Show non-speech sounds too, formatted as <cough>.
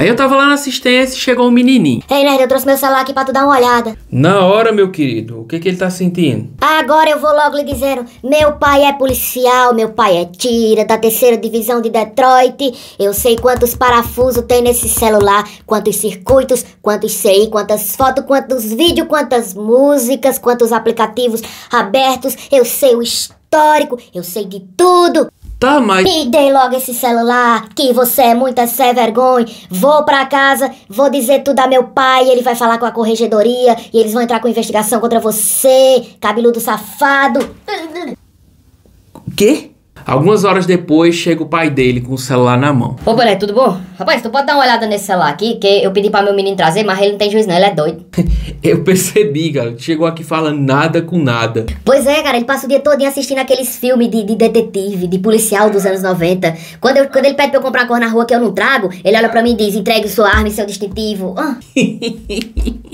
Aí eu tava lá na assistência e chegou um menininho. Ei, nerd, eu trouxe meu celular aqui pra tu dar uma olhada. Na hora, meu querido, o que que ele tá sentindo? Agora eu vou logo lhe dizendo, meu pai é policial, meu pai é tira da terceira divisão de Detroit. Eu sei quantos parafusos tem nesse celular, quantos circuitos, quantos CI, quantas fotos, quantos vídeos, quantas músicas, quantos aplicativos abertos. Eu sei o histórico, eu sei de tudo. Tá, mas. Me dê logo esse celular, que você é muita sé vergonha. Vou pra casa, vou dizer tudo a meu pai, ele vai falar com a corregedoria e eles vão entrar com investigação contra você, cabeludo safado. Quê? Algumas horas depois, chega o pai dele com o celular na mão. Ô, Pelé, tudo bom? Rapaz, tu pode dar uma olhada nesse celular aqui, que eu pedi pra meu menino trazer, mas ele não tem juiz não, ele é doido. <laughs> eu percebi, cara. Chegou aqui falando nada com nada. Pois é, cara, ele passa o dia todo assistindo aqueles filmes de, de, detetive, de policial dos anos 90. Quando, eu, quando ele pede pra eu comprar uma cor na rua que eu não trago, ele olha pra mim e diz, entregue sua arma e seu distintivo. Ah. <laughs>